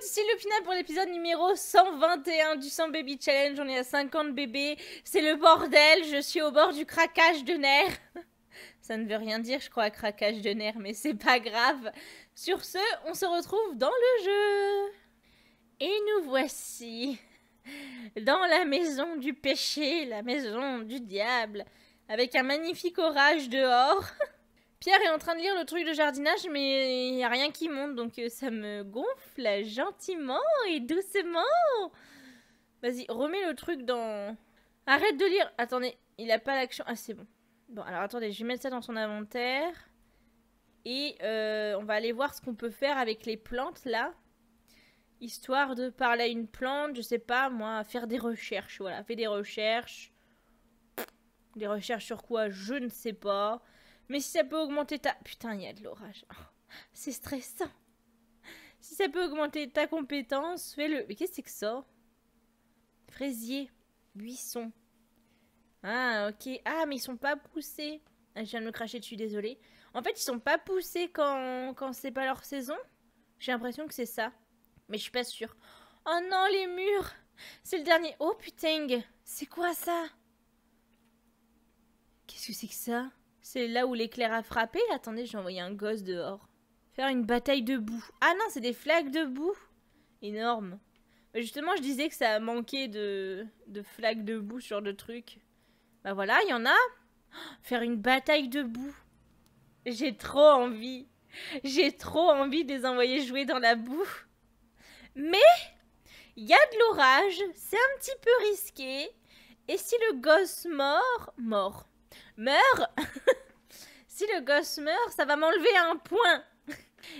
c'est le final pour l'épisode numéro 121 du 100 Baby Challenge. On est à 50 bébés. C'est le bordel. Je suis au bord du craquage de nerfs. Ça ne veut rien dire, je crois, craquage de nerfs, mais c'est pas grave. Sur ce, on se retrouve dans le jeu. Et nous voici dans la maison du péché, la maison du diable, avec un magnifique orage dehors. Pierre est en train de lire le truc de jardinage, mais il n'y a rien qui monte, donc euh, ça me gonfle gentiment et doucement. Vas-y, remets le truc dans... Arrête de lire Attendez, il n'a pas l'action... Ah, c'est bon. Bon, alors attendez, je vais mettre ça dans son inventaire. Et euh, on va aller voir ce qu'on peut faire avec les plantes, là. Histoire de parler à une plante, je sais pas, moi, faire des recherches, voilà. Fais des recherches. Des recherches sur quoi Je ne sais pas. Mais si ça peut augmenter ta... Putain, il y a de l'orage. Oh, c'est stressant. Si ça peut augmenter ta compétence, fais-le. Mais qu'est-ce que c'est ça Fraisier. Buisson. Ah, ok. Ah, mais ils sont pas poussés. Ah, je viens de me cracher dessus, désolé. En fait, ils sont pas poussés quand, quand c'est pas leur saison. J'ai l'impression que c'est ça. Mais je suis pas sûre. Oh non, les murs C'est le dernier... Oh putain C'est quoi ça Qu'est-ce que c'est que ça c'est là où l'éclair a frappé Attendez, j'ai envoyé un gosse dehors. Faire une bataille de boue. Ah non, c'est des flaques de boue Énorme. Bah, justement, je disais que ça manquait de, de flaques de boue, ce genre de truc. Bah voilà, il y en a. Oh, faire une bataille de boue. J'ai trop envie. J'ai trop envie de les envoyer jouer dans la boue. Mais il y a de l'orage, c'est un petit peu risqué. Et si le gosse mort, mort meurt, si le gosse meurt, ça va m'enlever un point.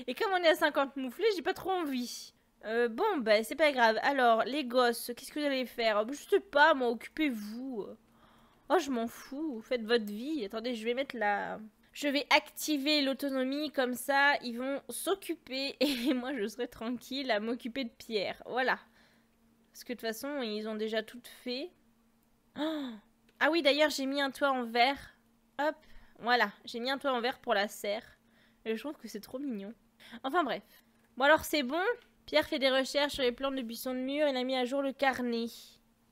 Et comme on est à 50 mouflés, j'ai pas trop envie. Euh, bon, bah, c'est pas grave. Alors, les gosses, qu'est-ce que vous allez faire Je sais pas, moi, occupez-vous. Oh, je m'en fous. Faites votre vie. Attendez, je vais mettre la... Je vais activer l'autonomie, comme ça, ils vont s'occuper. Et moi, je serai tranquille à m'occuper de Pierre. Voilà. Parce que de toute façon, ils ont déjà tout fait. Oh ah oui, d'ailleurs, j'ai mis un toit en verre. Hop, voilà, j'ai mis un toit en verre pour la serre. Et je trouve que c'est trop mignon. Enfin bref. Bon alors c'est bon. Pierre fait des recherches sur les plantes de buissons de mur. Il a mis à jour le carnet.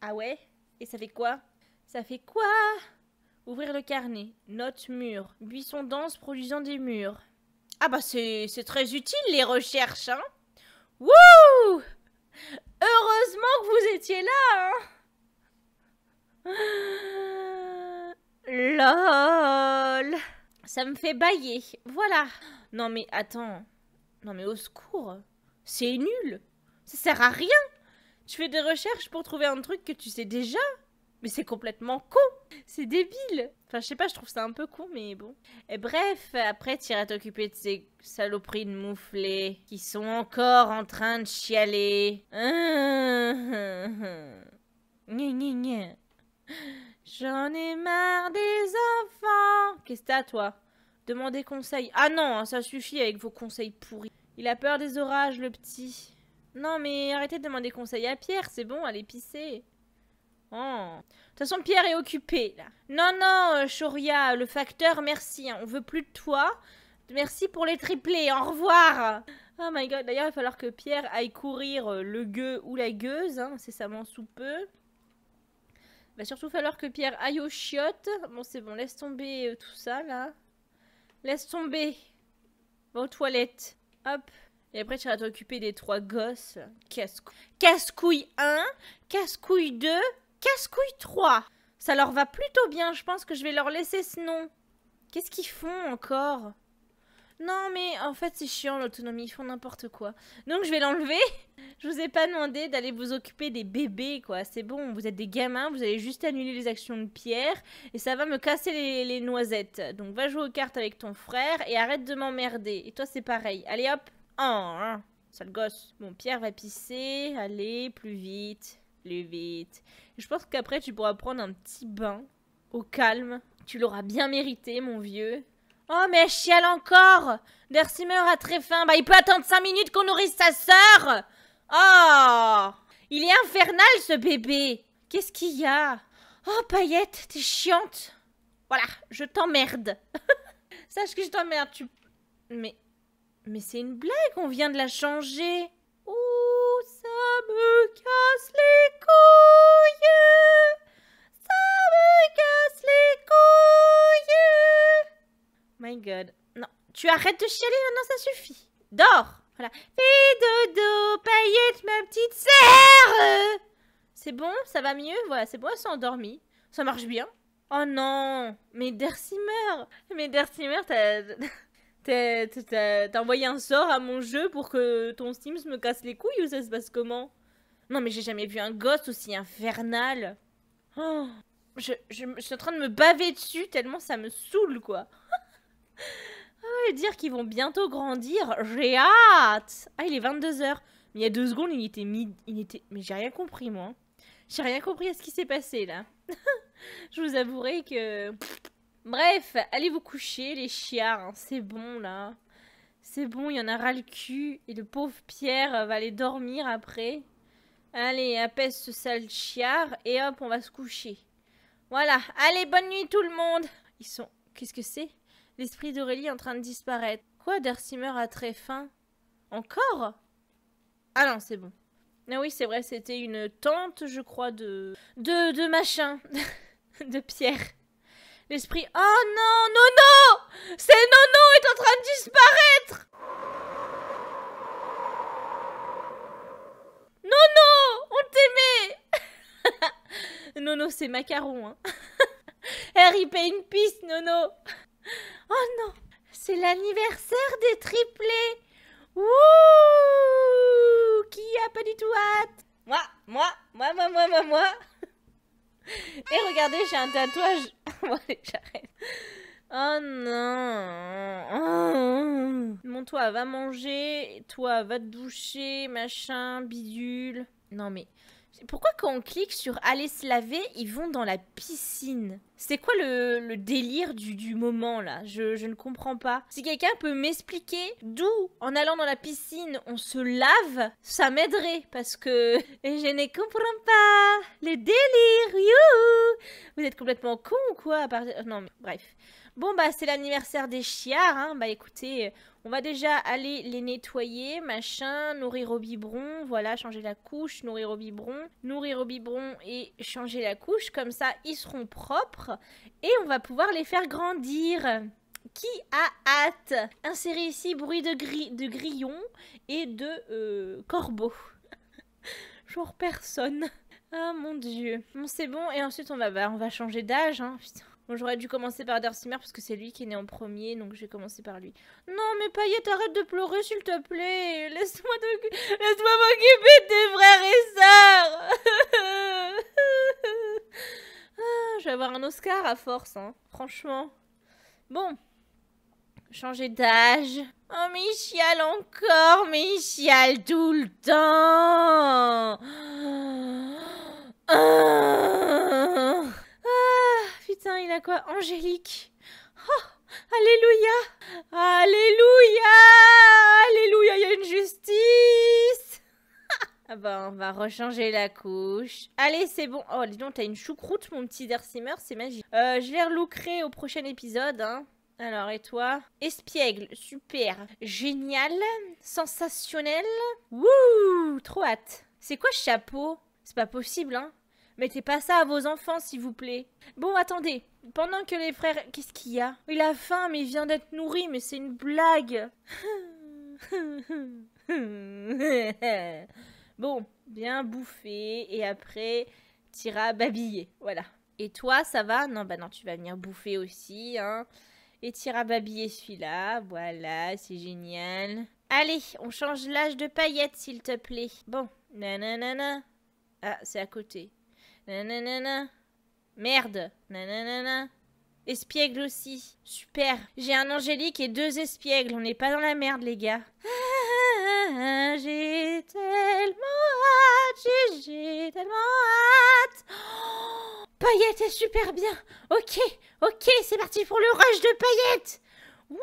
Ah ouais Et ça fait quoi Ça fait quoi Ouvrir le carnet. notes mur. Buisson dense produisant des murs. Ah bah c'est très utile les recherches, hein Wouh Heureusement que vous étiez là, hein LOL Ça me fait bailler. Voilà. Non mais attends. Non mais au secours. C'est nul. Ça sert à rien. Tu fais des recherches pour trouver un truc que tu sais déjà. Mais c'est complètement con. C'est débile. Enfin, je sais pas, je trouve ça un peu con, mais bon. Et bref, après, tu iras t'occuper de ces saloperies de mouflés qui sont encore en train de chialer. J'en ai marre des enfants. Qu'est-ce que t'as, toi Demandez conseil. Ah non, hein, ça suffit avec vos conseils pourris. Il a peur des orages, le petit. Non, mais arrêtez de demander conseil à Pierre, c'est bon, allez pisser. Oh. De toute façon, Pierre est occupé, Non, non, Choria, euh, le facteur, merci. Hein. On veut plus de toi. Merci pour les triplés, au revoir Oh my god, d'ailleurs, il va falloir que Pierre aille courir euh, le gueux ou la gueuse, hein, c'est sous peu. Va bah, surtout falloir que Pierre aille aux chiottes. Bon, c'est bon, laisse tomber euh, tout ça, là. Laisse tomber. vos toilettes. Hop. Et après, tu vas t'occuper des trois gosses. Casse-couille 1, casse-couille 2, casse-couille 3. Ça leur va plutôt bien, je pense que je vais leur laisser ce nom. Qu'est-ce qu'ils font encore non, mais en fait, c'est chiant l'autonomie, ils font n'importe quoi. Donc, je vais l'enlever. Je vous ai pas demandé d'aller vous occuper des bébés, quoi. C'est bon, vous êtes des gamins, vous allez juste annuler les actions de Pierre et ça va me casser les, noisettes. Donc, va jouer aux cartes avec ton frère et arrête de m'emmerder. Et toi, c'est pareil. Allez, hop. Oh, sale gosse. Bon, Pierre va pisser. Allez, plus vite. Plus vite. Je pense qu'après, tu pourras prendre un petit bain au calme. Tu l'auras bien mérité, mon vieux. Oh, mais elle chiale encore Dersimer a très faim. Bah, il peut attendre 5 minutes qu'on nourrisse sa sœur Oh Il est infernal, ce bébé Qu'est-ce qu'il y a Oh, Paillette, t'es chiante Voilà, je t'emmerde Sache que je t'emmerde, tu... Mais... Mais c'est une blague, on vient de la changer Oh, ça me casse les couilles Non, tu arrêtes de chialer maintenant, ça suffit. Dors Voilà. dodo, paillette, ma petite sœur C'est bon, ça va mieux Voilà, c'est bon, elle s'est endormie. Ça marche bien. Oh non Mais Dersimer Mais Dersimer, t'as... T'as envoyé un sort à mon jeu pour que ton Sims me casse les couilles ou ça se passe comment Non mais j'ai jamais vu un gosse aussi infernal. Oh, je, je, je suis en train de me baver dessus tellement ça me saoule quoi va ah dire qu'ils vont bientôt grandir, j'ai hâte Ah, il est 22h. Mais il y a deux secondes, il était mid... Il était... Mais j'ai rien compris, moi. J'ai rien compris à ce qui s'est passé, là. Je vous avouerai que... Bref, allez vous coucher, les chiards. Hein, c'est bon, là. C'est bon, il y en a ras le cul. Et le pauvre Pierre va aller dormir après. Allez, apaise ce sale chiard. Et hop, on va se coucher. Voilà. Allez, bonne nuit, tout le monde. Ils sont... Qu'est-ce que c'est L'esprit d'Aurélie en train de disparaître. Quoi, Dersimer a très faim Encore Ah non, c'est bon. Ah oui, c'est vrai, c'était une tente, je crois, de... De, de machin. de pierre. L'esprit... Oh non, Nono C'est Nono est en train de disparaître Nono On t'aimait Nono, c'est macaron, hein. paye une piste, Nono Oh non C'est l'anniversaire des triplés Wouh Qui a pas du tout hâte Moi, moi, moi, moi, moi, moi, moi Et regardez, j'ai un tatouage Oh non Mon toi, va manger, toi, va te doucher, machin, bidule... Non mais... Pourquoi quand on clique sur aller se laver, ils vont dans la piscine C'est quoi le, délire du, moment là je, ne comprends pas. Si quelqu'un peut m'expliquer d'où en allant dans la piscine on se lave, ça m'aiderait parce que je ne comprends pas le délire. Vous êtes complètement con ou quoi à Non mais bref. Bon, bah, c'est l'anniversaire des chiards. Hein. Bah, écoutez, euh, on va déjà aller les nettoyer, machin, nourrir au biberon. Voilà, changer la couche, nourrir au biberon, nourrir au biberon et changer la couche. Comme ça, ils seront propres et on va pouvoir les faire grandir. Qui a hâte Insérer ici bruit de, grillons de grillon et de euh, corbeaux. corbeau. Genre personne. Ah mon dieu. Bon, c'est bon. Et ensuite, on va, bah, on va changer d'âge. Hein. Putain. Bon, j'aurais dû commencer par Mer parce que c'est lui qui est né en premier, donc j'ai commencé par lui. Non, mais Payette, arrête de pleurer, s'il te plaît. Laisse-moi Laisse m'occuper de tes frères et sœurs. Ah, je vais avoir un Oscar à force, hein, franchement. Bon. Changer d'âge. Oh, mais encore, mais tout le temps. Ah. Hein, il a quoi Angélique Oh Alléluia Alléluia Alléluia, il y a une justice Ah bah, on va rechanger la couche. Allez, c'est bon. Oh, dis donc, t'as une choucroute, mon petit Dersimer c'est magique. Euh, je vais relookerai au prochain épisode, hein. Alors, et toi Espiègle, super, génial, sensationnel. Wouh Trop hâte. C'est quoi ce chapeau C'est pas possible, hein Mettez pas ça à vos enfants, s'il vous plaît. Bon, attendez. Pendant que les frères... Qu'est-ce qu'il y a Il a faim, mais il vient d'être nourri, mais c'est une blague. bon, bien bouffer, et après, t'iras babiller. Voilà. Et toi, ça va Non, bah non, tu vas venir bouffer aussi, hein. Et Tira babiller celui-là. Voilà, c'est génial. Allez, on change l'âge de paillettes, s'il te plaît. Bon, nanana. Ah, c'est à côté. Merde. na, Espiègle aussi. Super. J'ai un angélique et deux espiègles. On n'est pas dans la merde, les gars. Ah, j'ai tellement hâte. J'ai tellement hâte. Oh, Payette est super bien. Ok, ok, c'est parti pour le rush de paillettes. Wouh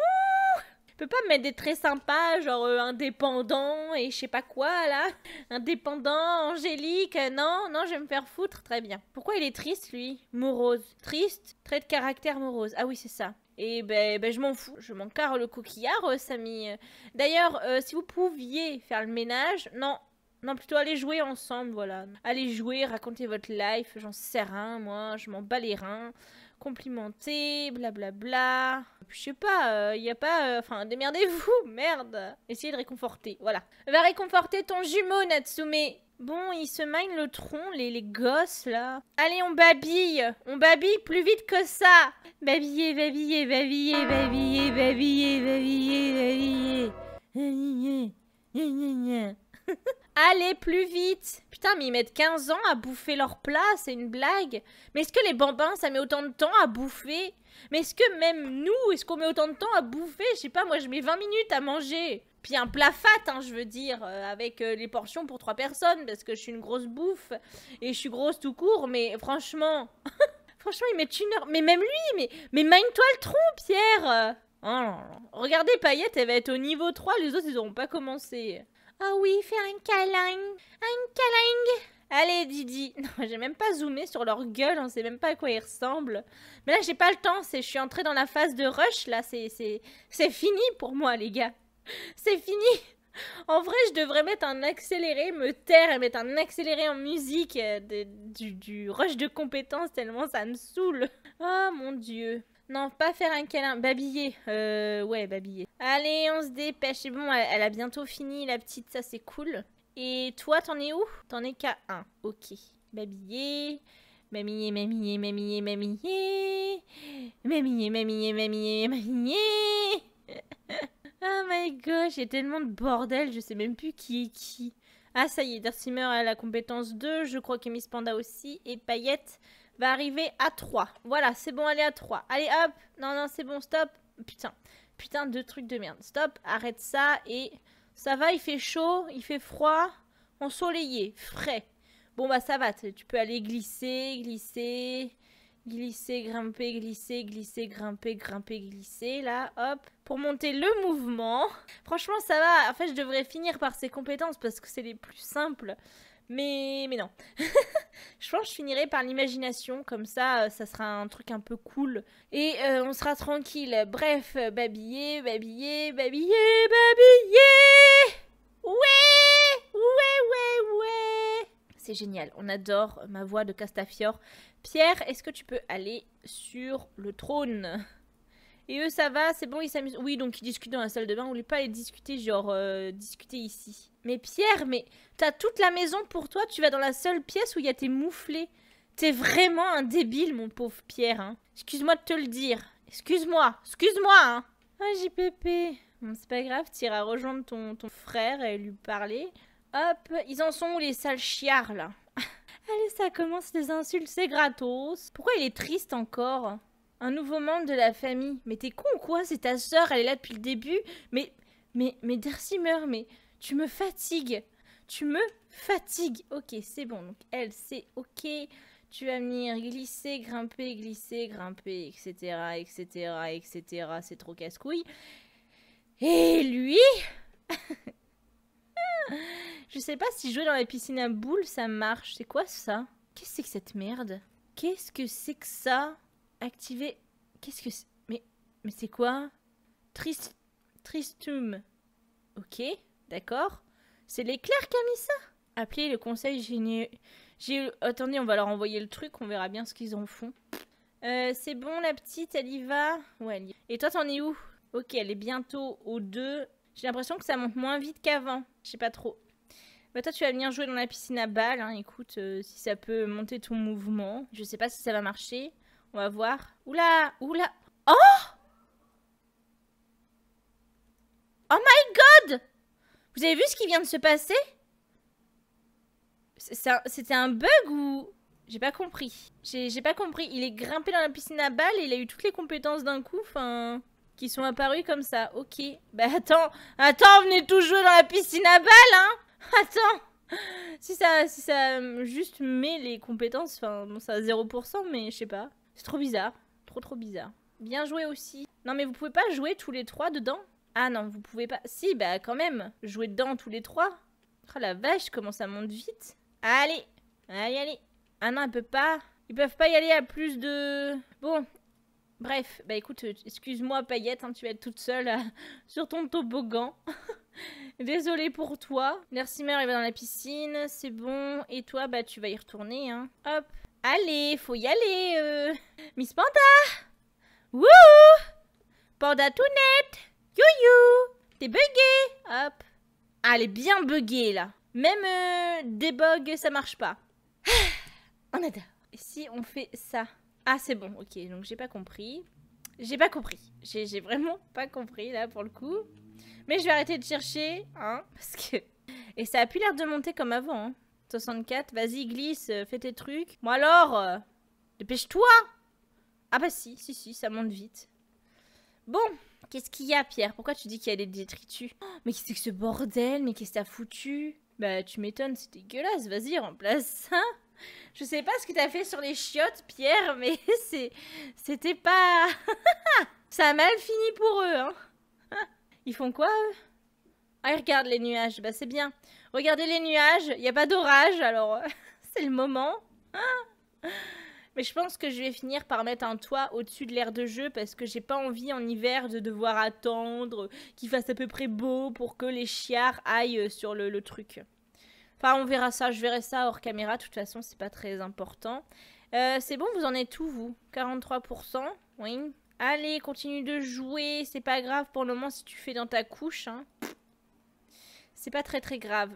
peux pas mettre des traits sympas, genre euh, indépendant et je sais pas quoi là Indépendant, angélique, euh, non, non, je vais me faire foutre, très bien. Pourquoi il est triste lui Morose. Triste, trait de caractère morose. Ah oui, c'est ça. Et ben, ben je m'en fous, je m'en carre le coquillard, euh, Samy. D'ailleurs, si vous pouviez faire le ménage, non, non, plutôt allez jouer ensemble, voilà. Allez jouer, raconter votre life, j'en sais rien, moi, je m'en bats les reins complimenter, blablabla. Je sais pas, il euh, n'y a pas... Euh, enfin, démerdez-vous, merde Essayez de réconforter, voilà. Va réconforter ton jumeau, Natsume Bon, ils se mine le tronc, les, les gosses, là. Allez, on babille On babille plus vite que ça Babiller, babiller, babiller, babiller, babiller, babiller, babiller. babiller. Allez plus vite Putain, mais ils mettent 15 ans à bouffer leur plat, c'est une blague. Mais est-ce que les bambins, ça met autant de temps à bouffer Mais est-ce que même nous, est-ce qu'on met autant de temps à bouffer Je sais pas, moi je mets 20 minutes à manger. Puis un plat fat, hein, je veux dire, euh, avec euh, les portions pour 3 personnes, parce que je suis une grosse bouffe, et je suis grosse tout court, mais franchement... franchement, ils mettent une heure... Mais même lui, mais, mais mine-toi le tronc, Pierre Oh, Regardez, Payette, elle va être au niveau 3, les autres, ils n'auront pas commencé. Ah oui, faire un câlin. Un câlin. Allez, Didi. Non, j'ai même pas zoomé sur leur gueule, on sait même pas à quoi ils ressemblent. Mais là, j'ai pas le temps, je suis entrée dans la phase de rush, là, c'est fini pour moi, les gars. C'est fini. En vrai, je devrais mettre un accéléré, me taire et mettre un accéléré en musique euh, du, rush de compétences, tellement ça me saoule. oh, mon Dieu. Non, pas faire un câlin. Babiller. Euh, ouais, babiller. Allez, on se dépêche. C'est bon, elle, a bientôt fini, la petite. Ça, c'est cool. Et toi, t'en es où T'en es qu'à 1. Ok. Babiller. Mamiller, mamiller, mamiller, mamiller. Mamiller, mamiller, mamiller, mamiller. oh my gosh, il y a tellement de bordel. Je sais même plus qui est qui. Ah, ça y est, Darcy meurt à la compétence 2. Je crois que Miss Panda aussi. Et Payette va arriver à 3. Voilà, c'est bon, allez à 3. Allez, hop Non, non, c'est bon, stop Putain, putain deux trucs de merde. Stop, arrête ça et... Ça va, il fait chaud, il fait froid, ensoleillé, frais. Bon bah ça va, tu peux aller glisser, glisser, glisser, grimper, glisser, glisser, grimper, grimper, glisser, là, hop, pour monter le mouvement. Franchement, ça va. En fait, je devrais finir par ces compétences parce que c'est les plus simples. Mais, mais non. je pense que je finirai par l'imagination, comme ça, euh, ça sera un truc un peu cool. Et euh, on sera tranquille. Bref, babiller, euh, babiller, babiller, babiller Ouais Ouais, ouais, ouais C'est génial, on adore ma voix de Castafiore. Pierre, est-ce que tu peux aller sur le trône et eux, ça va, c'est bon, ils s'amusent. Oui, donc ils discutent dans la salle de bain. On voulait pas aller discuter, genre, euh, discuter ici. Mais Pierre, mais t'as toute la maison pour toi. Tu vas dans la seule pièce où il y a tes mouflés. T'es vraiment un débile, mon pauvre Pierre. Hein. Excuse-moi de te le dire. Excuse-moi. Excuse-moi. Hein. Ah, JPP. Bon, c'est pas grave, à rejoindre ton, ton frère et lui parler. Hop, ils en sont où les sales chiards, là Allez, ça commence les insultes, c'est gratos. Pourquoi il est triste encore un nouveau membre de la famille. Mais t'es con ou quoi C'est ta sœur, elle est là depuis le début. Mais, mais, mais Darcy meurt, mais tu me fatigues. Tu me fatigues. Ok, c'est bon. Donc elle, c'est ok. Tu vas venir glisser, grimper, glisser, grimper, etc., etc., etc. C'est trop casse-couille. Et lui Je sais pas si jouer dans la piscine à boules, ça marche. C'est quoi ça Qu'est-ce que c'est que cette merde Qu'est-ce que c'est que ça activer. Qu'est-ce que c'est Mais, mais c'est quoi Tristum. Ok, d'accord. C'est l'éclair qui a mis ça Appelez le conseil génie... J'ai... Attendez, on va leur envoyer le truc, on verra bien ce qu'ils en font. Euh, c'est bon, la petite, elle y va Ouais, Et toi, t'en es où Ok, elle est bientôt aux deux. J'ai l'impression que ça monte moins vite qu'avant. Je sais pas trop. Bah toi, tu vas venir jouer dans la piscine à balles. Hein. Écoute, euh, si ça peut monter ton mouvement. Je sais pas si ça va marcher. On va voir. Oula Oula Oh Oh my god Vous avez vu ce qui vient de se passer C'était un, bug ou... J'ai pas compris. J'ai pas compris. Il est grimpé dans la piscine à balles et il a eu toutes les compétences d'un coup, enfin... Qui sont apparues comme ça. Ok. Bah attends, attends, venez tous jouer dans la piscine à balles, hein Attends si ça, si ça euh, juste met les compétences, enfin bon ça à 0% mais je sais pas. C'est trop bizarre. Trop trop bizarre. Bien joué aussi. Non mais vous pouvez pas jouer tous les trois dedans Ah non, vous pouvez pas. Si, bah quand même. Jouer dedans tous les trois. Oh la vache, comment ça monte vite. Allez, allez, allez. Ah non, elle peut pas. Ils peuvent pas y aller à plus de... Bon, Bref, bah écoute, excuse-moi Payette, hein, tu vas être toute seule euh, sur ton toboggan. Désolée pour toi. Merci mère, elle va dans la piscine, c'est bon. Et toi, bah tu vas y retourner. Hein. Hop, Allez, faut y aller, euh. Miss Panda Wouhou Panda tout net Youyou T'es buggé Hop Allez ah, Elle est bien buggée, là Même euh, ça marche pas. on adore Et Si on fait ça... Ah, c'est bon, ok, donc j'ai pas compris. J'ai pas compris. J'ai vraiment pas compris, là, pour le coup. Mais je vais arrêter de chercher, hein, parce que... Et ça a plus l'air de monter comme avant, hein. 64, vas-y, glisse, euh, fais tes trucs. Moi alors, euh, dépêche-toi Ah bah si, si, si, ça monte vite. Bon, qu'est-ce qu'il y a, Pierre Pourquoi tu dis qu'il y a des détritus oh, Mais qu'est-ce que ce bordel Mais qu'est-ce que t'as foutu Bah, tu m'étonnes, c'est dégueulasse, vas-y, remplace ça hein. je sais pas ce que t'as fait sur les chiottes, Pierre, mais c'est, c'était pas, ça a mal fini pour eux. Hein. Ils font quoi eux Ah, ils les nuages. Bah c'est bien. Regardez les nuages, il n'y a pas d'orage, alors c'est le moment. mais je pense que je vais finir par mettre un toit au-dessus de l'air de jeu parce que j'ai pas envie en hiver de devoir attendre qu'il fasse à peu près beau pour que les chiards aillent sur le, truc. Enfin, on verra ça, je verrai ça hors caméra, de toute façon, c'est pas très important. Euh, c'est bon, vous en êtes où, vous 43%, oui. Allez, continue de jouer, c'est pas grave pour le moment si tu fais dans ta couche. Hein. C'est pas très très grave.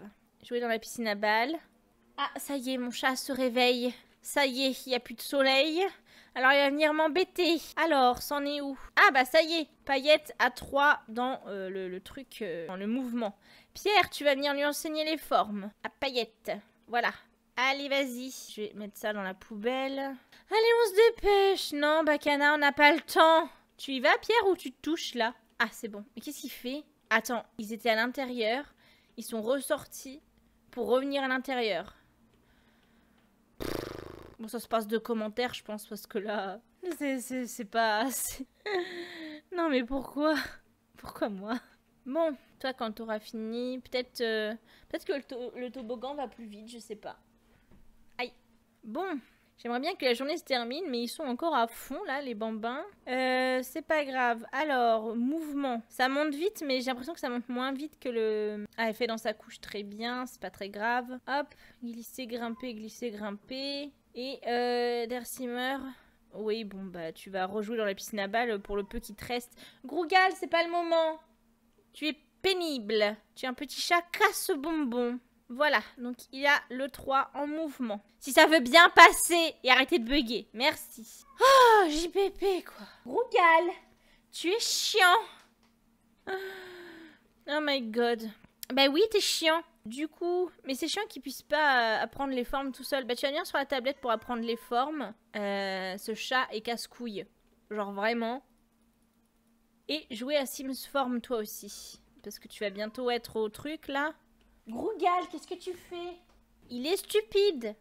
Jouer dans la piscine à balles. Ah, ça y est, mon chat se réveille. Ça y est, il n'y a plus de soleil. Alors il va venir m'embêter. Alors, c'en est où Ah bah ça y est, paillette à 3 dans euh, le, truc, euh, dans le mouvement. Pierre, tu vas venir lui enseigner les formes. À paillette. Voilà. Allez, vas-y. Je vais mettre ça dans la poubelle. Allez, on se dépêche. Non, Bacana, on n'a pas le temps. Tu y vas, Pierre, ou tu touches là Ah, c'est bon. Mais qu'est-ce qu'il fait Attends, ils étaient à l'intérieur. Ils sont ressortis pour revenir à l'intérieur. Bon, ça se passe de commentaires, je pense, parce que là... C'est pas... non, mais pourquoi Pourquoi moi Bon, toi, quand auras fini, peut-être euh, peut que le, le toboggan va plus vite, je sais pas. Aïe. Bon, J'aimerais bien que la journée se termine, mais ils sont encore à fond là, les bambins. Euh, c'est pas grave. Alors, mouvement. Ça monte vite, mais j'ai l'impression que ça monte moins vite que le... Ah, elle fait dans sa couche très bien, c'est pas très grave. Hop, glisser, grimper, glisser, grimper. Et euh, Dersimer... Oui, bon, bah, tu vas rejouer dans la piscine à balles pour le peu qui te reste. Grougal, c'est pas le moment. Tu es pénible. Tu es un petit chat casse-bonbon. Voilà, donc il y a le 3 en mouvement. Si ça veut bien passer et arrêter de bugger, merci. Oh, JPP quoi. Rougal, tu es chiant. Oh my god. Bah oui, t'es chiant. Du coup, mais c'est chiant qu'il puisse pas euh, apprendre les formes tout seul. Bah tu vas venir sur la tablette pour apprendre les formes. Euh, ce chat est casse-couille. Genre vraiment. Et jouer à Sims Form toi aussi. Parce que tu vas bientôt être au truc là. Grougal, qu'est-ce que tu fais Il est stupide.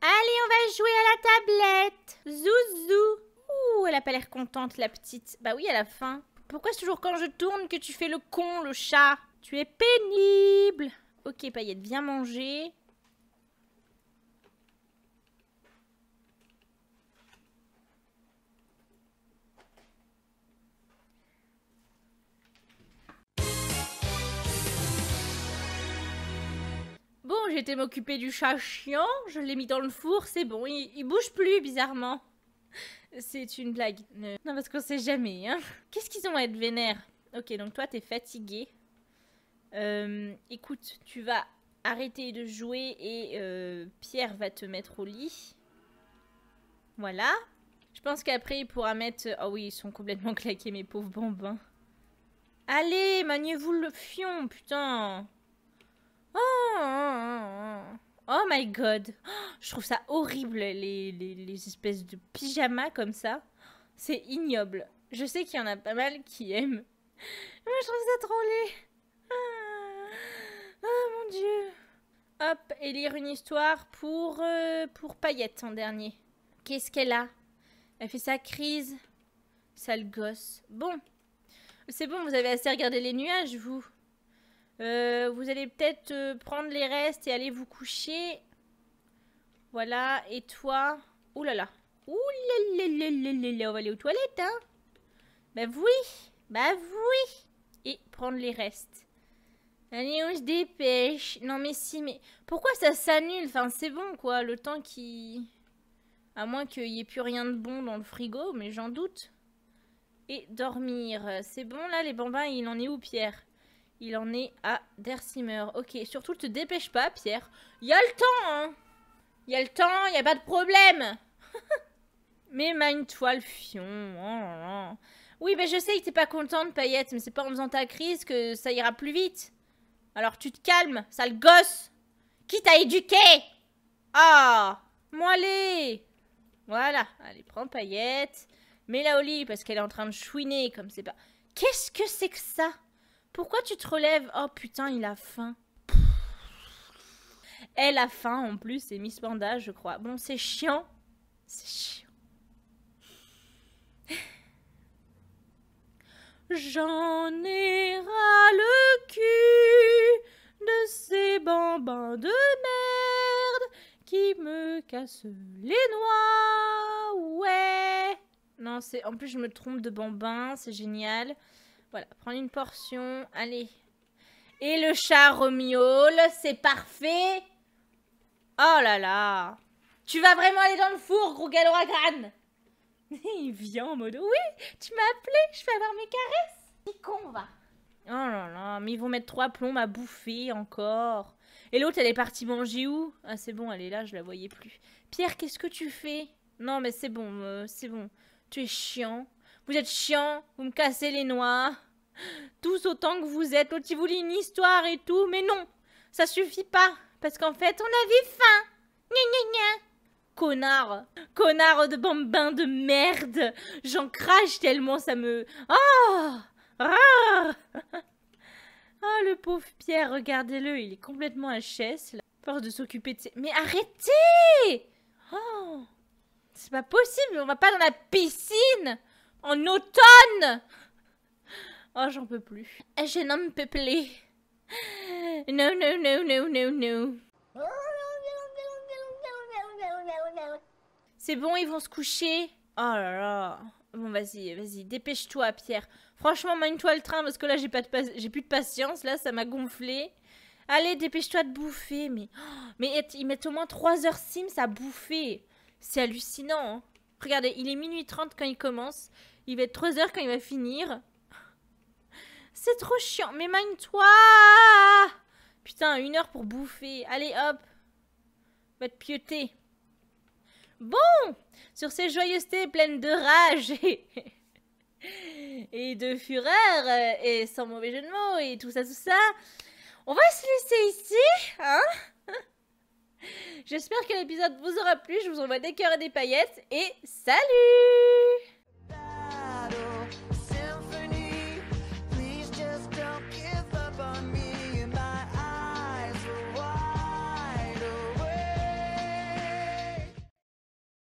Allez, on va jouer à la tablette. Zouzou. Ouh, elle a pas l'air contente, la petite. Bah oui, à la fin. Pourquoi c'est toujours quand je tourne que tu fais le con, le chat Tu es pénible. Ok, paillette, viens manger. Bon, j'étais m'occuper du chat chiant, je l'ai mis dans le four, c'est bon, il, bouge plus bizarrement. C'est une blague. Non, parce qu'on sait jamais, hein. Qu'est-ce qu'ils ont à être vénères Ok, donc toi, t'es fatigué. Euh, écoute, tu vas arrêter de jouer et euh, Pierre va te mettre au lit. Voilà. Je pense qu'après, il pourra mettre... Oh oui, ils sont complètement claqués, mes pauvres bambins. Allez, maniez-vous le fion, putain Oh, my god. Je trouve ça horrible, les, espèces de pyjamas comme ça. C'est ignoble. Je sais qu'il y en a pas mal qui aiment. Moi, je trouve ça trop laid. Ah. ah, mon dieu. Hop, et lire une histoire pour, euh, pour Paillette en dernier. Qu'est-ce qu'elle a Elle fait sa crise. Sale gosse. Bon. C'est bon, vous avez assez regardé les nuages, vous. Euh, vous allez peut-être euh, prendre les restes et aller vous coucher. Voilà, et toi Ouh là là. Ouh là là là là là, on va aller aux toilettes, hein Bah oui Bah oui Et prendre les restes. Allez, on se dépêche. Non mais si, mais... Pourquoi ça s'annule Enfin, c'est bon, quoi, le temps qui... À moins qu'il n'y ait plus rien de bon dans le frigo, mais j'en doute. Et dormir. C'est bon, là, les bambins, il en est où, Pierre il en est à Dersimer. Ok, surtout, ne te dépêche pas, Pierre. Il y a le temps, hein Il y a le temps, il n'y a pas de problème Mais mind toile fion. Oh oui, mais je sais que t'es pas contente, Payette, mais c'est pas en faisant ta crise que ça ira plus vite. Alors tu te calmes, sale gosse Qui t'a éduqué Ah Moi, Voilà, allez, prends Paillette. Mets-la au lit parce qu'elle est en train de chouiner comme c'est pas... Qu'est-ce que c'est que ça pourquoi tu te relèves Oh putain, il a faim. Elle a faim en plus, c'est Miss Panda, je crois. Bon, c'est chiant. C'est chiant. J'en ai ras le cul de ces bambins de merde qui me cassent les noix. Ouais. Non, c'est en plus je me trompe de bambins, c'est génial. Voilà, prendre une portion. Allez. Et le chat remiaule, c'est parfait. Oh là là. Tu vas vraiment aller dans le four, gros Il vient en mode Oui, tu m'as appelé, je vais avoir mes caresses. C'est con, va. Oh là là, mais ils vont mettre trois plombes à bouffer encore. Et l'autre, elle est partie manger où Ah, c'est bon, elle est là, je la voyais plus. Pierre, qu'est-ce que tu fais Non, mais c'est bon, euh, c'est bon. Tu es chiant. Vous êtes chiant, vous me cassez les noix. Tous autant que vous êtes, l'autre il voulait une histoire et tout, mais non, ça suffit pas, parce qu'en fait, on avait faim. Gna gna Connard, connard de bambin de merde, j'en crache tellement ça me... Oh, ah Ah, le pauvre Pierre, regardez-le, il est complètement à chaise, là. de s'occuper de Mais arrêtez Oh C'est pas possible, on va pas dans la piscine en automne Oh, j'en peux plus. jeune homme peuplé. Non, non, non, non, non, non. C'est bon, ils vont se coucher. Oh là là. Bon, vas-y, vas-y, dépêche-toi, Pierre. Franchement, mène-toi le train parce que là, j'ai pas de j'ai plus de patience. Là, ça m'a gonflé. Allez, dépêche-toi de bouffer. Mais, oh, mais ils mettent au moins 3 heures Sims à bouffer. C'est hallucinant. Hein. Regardez, il est minuit 30 quand il commence. Il va être 3 heures quand il va finir. C'est trop chiant, mais magne-toi Putain, une heure pour bouffer. Allez, hop Votre te Bon Sur ces joyeusetés pleines de rage et, de fureur, euh, et sans mauvais jeu de mots, et tout ça, tout ça, on va se laisser ici, hein J'espère que l'épisode vous aura plu, je vous envoie des cœurs et des paillettes, et salut